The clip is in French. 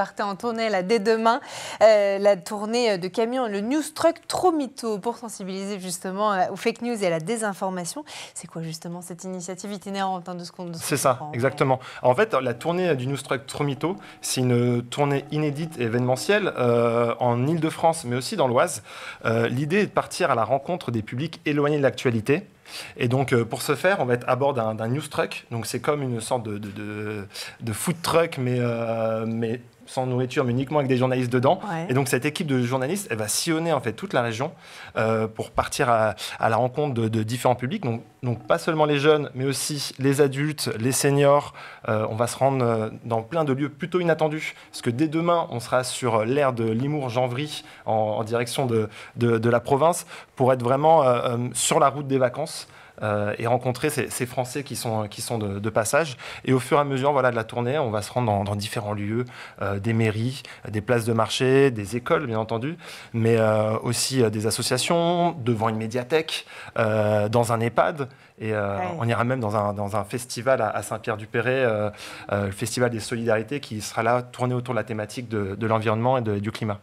partez en tournée dès demain, euh, la tournée de camion, le News Truck Tromito, pour sensibiliser justement euh, aux fake news et à la désinformation. C'est quoi justement cette initiative itinérante hein, de ce qu'on C'est ça, exactement. En fait, la tournée du News Truck Tromito, c'est une tournée inédite et événementielle euh, en Ile-de-France, mais aussi dans l'Oise. L'idée est de partir à la rencontre des publics éloignés de l'actualité et donc, euh, pour ce faire, on va être à bord d'un news truck. Donc, c'est comme une sorte de, food truck, euh, mais, sans nourriture, mais uniquement avec des journalistes dedans. Et donc cette équipe de journalistes, elle va sillonner en fait toute la région euh, pour partir à, la rencontre de, différents publics. Donc, pas seulement les jeunes, mais aussi les adultes, les seniors. on va se rendre dans plein de lieux plutôt inattendus, parce que dès demain, on sera sur l'aire de limour janvry en, direction de, la province pour être vraiment sur la route des vacances. Euh, et rencontrer ces, Français qui sont, qui sont de, passage. Et au fur et à mesure voilà, de la tournée, on va se rendre dans, différents lieux, euh, des mairies, des places de marché, des écoles, bien entendu, mais euh, aussi des associations, devant une médiathèque, dans un EHPAD. Et on ira même dans un, dans un festival à, Saint-Pierre-du-Perret, le Festival des Solidarités, qui sera là tourné autour de la thématique de, l'environnement et du climat.